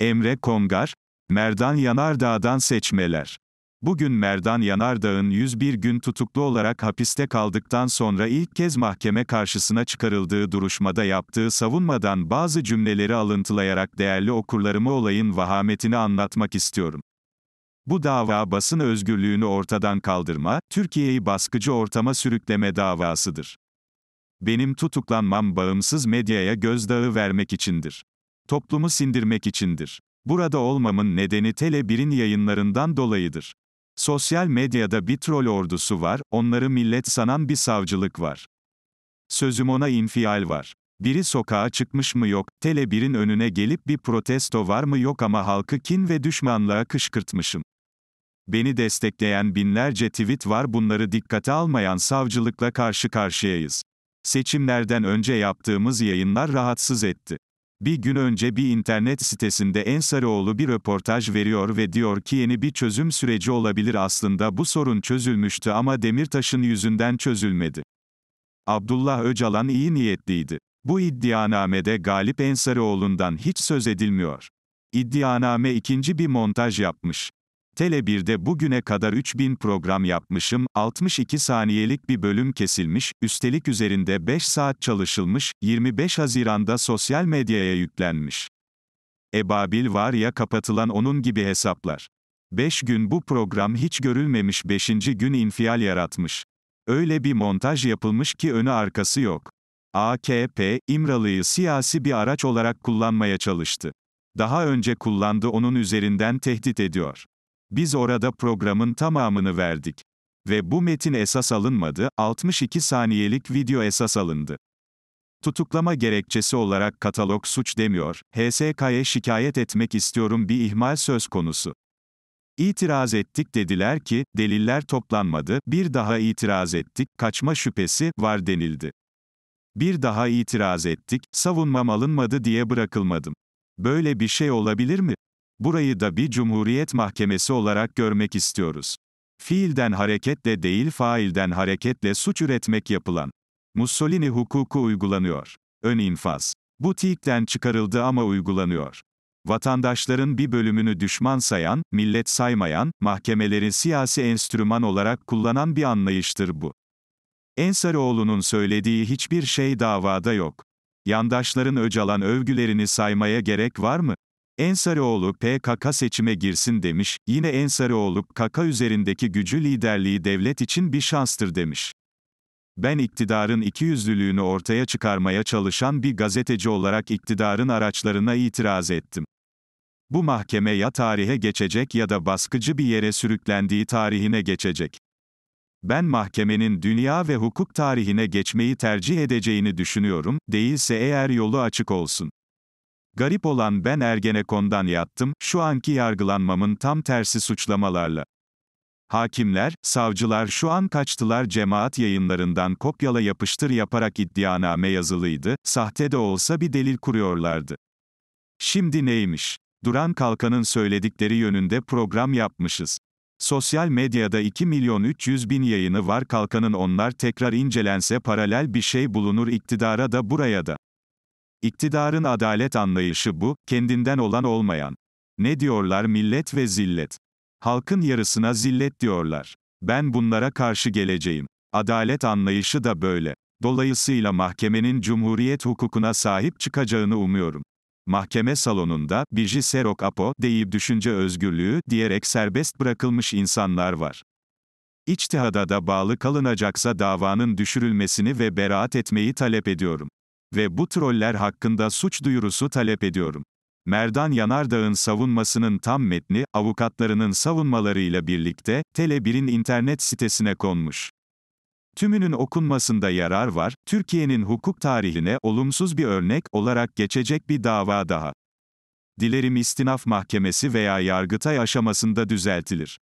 Emre Kongar, Merdan Yanardağ'dan seçmeler. Bugün Merdan Yanardağ'ın 101 gün tutuklu olarak hapiste kaldıktan sonra ilk kez mahkeme karşısına çıkarıldığı duruşmada yaptığı savunmadan bazı cümleleri alıntılayarak değerli okurlarımı olayın vahametini anlatmak istiyorum. Bu dava basın özgürlüğünü ortadan kaldırma, Türkiye'yi baskıcı ortama sürükleme davasıdır. Benim tutuklanmam bağımsız medyaya gözdağı vermek içindir. Toplumu sindirmek içindir. Burada olmamın nedeni Tele1'in yayınlarından dolayıdır. Sosyal medyada bir troll ordusu var, onları millet sanan bir savcılık var. Sözüm ona infial var. Biri sokağa çıkmış mı yok, Tele1'in önüne gelip bir protesto var mı yok ama halkı kin ve düşmanlığa kışkırtmışım. Beni destekleyen binlerce tweet var bunları dikkate almayan savcılıkla karşı karşıyayız. Seçimlerden önce yaptığımız yayınlar rahatsız etti. Bir gün önce bir internet sitesinde Ensarioğlu bir röportaj veriyor ve diyor ki yeni bir çözüm süreci olabilir aslında bu sorun çözülmüştü ama Demirtaş'ın yüzünden çözülmedi. Abdullah Öcalan iyi niyetliydi. Bu iddianamede Galip Ensarioğlu'ndan hiç söz edilmiyor. İddianame ikinci bir montaj yapmış. Tele1'de bugüne kadar 3000 program yapmışım, 62 saniyelik bir bölüm kesilmiş, üstelik üzerinde 5 saat çalışılmış, 25 Haziran'da sosyal medyaya yüklenmiş. Ebabil var ya kapatılan onun gibi hesaplar. 5 gün bu program hiç görülmemiş 5. gün infial yaratmış. Öyle bir montaj yapılmış ki önü arkası yok. AKP, İmralı'yı siyasi bir araç olarak kullanmaya çalıştı. Daha önce kullandı onun üzerinden tehdit ediyor. Biz orada programın tamamını verdik. Ve bu metin esas alınmadı, 62 saniyelik video esas alındı. Tutuklama gerekçesi olarak katalog suç demiyor, HSK'ye şikayet etmek istiyorum bir ihmal söz konusu. İtiraz ettik dediler ki, deliller toplanmadı, bir daha itiraz ettik, kaçma şüphesi, var denildi. Bir daha itiraz ettik, savunmam alınmadı diye bırakılmadım. Böyle bir şey olabilir mi? Burayı da bir cumhuriyet mahkemesi olarak görmek istiyoruz. Fiilden hareketle değil failden hareketle suç üretmek yapılan. Mussolini hukuku uygulanıyor. Ön infaz. Bu TİK'ten çıkarıldı ama uygulanıyor. Vatandaşların bir bölümünü düşman sayan, millet saymayan, mahkemeleri siyasi enstrüman olarak kullanan bir anlayıştır bu. Ensarioğlu'nun söylediği hiçbir şey davada yok. Yandaşların Öcalan övgülerini saymaya gerek var mı? Ensarioğlu PKK seçime girsin demiş, yine Ensarioğlu KK üzerindeki gücü liderliği devlet için bir şanstır demiş. Ben iktidarın ikiyüzlülüğünü ortaya çıkarmaya çalışan bir gazeteci olarak iktidarın araçlarına itiraz ettim. Bu mahkeme ya tarihe geçecek ya da baskıcı bir yere sürüklendiği tarihine geçecek. Ben mahkemenin dünya ve hukuk tarihine geçmeyi tercih edeceğini düşünüyorum, değilse eğer yolu açık olsun. Garip olan ben Ergenekon'dan yattım, şu anki yargılanmamın tam tersi suçlamalarla. Hakimler, savcılar şu an kaçtılar cemaat yayınlarından kopyala yapıştır yaparak iddianame yazılıydı, sahte de olsa bir delil kuruyorlardı. Şimdi neymiş? Duran Kalkan'ın söyledikleri yönünde program yapmışız. Sosyal medyada 2 milyon 300 bin yayını var Kalkan'ın onlar tekrar incelense paralel bir şey bulunur iktidara da buraya da. İktidarın adalet anlayışı bu, kendinden olan olmayan. Ne diyorlar millet ve zillet? Halkın yarısına zillet diyorlar. Ben bunlara karşı geleceğim. Adalet anlayışı da böyle. Dolayısıyla mahkemenin cumhuriyet hukukuna sahip çıkacağını umuyorum. Mahkeme salonunda, Biji Serok Apo deyip düşünce özgürlüğü diyerek serbest bırakılmış insanlar var. İçtihada da bağlı kalınacaksa davanın düşürülmesini ve beraat etmeyi talep ediyorum ve bu troller hakkında suç duyurusu talep ediyorum. Merdan Yanardağ'ın savunmasının tam metni, avukatlarının savunmalarıyla birlikte, Tele1'in internet sitesine konmuş. Tümünün okunmasında yarar var, Türkiye'nin hukuk tarihine olumsuz bir örnek olarak geçecek bir dava daha. Dilerim istinaf mahkemesi veya yargıtay aşamasında düzeltilir.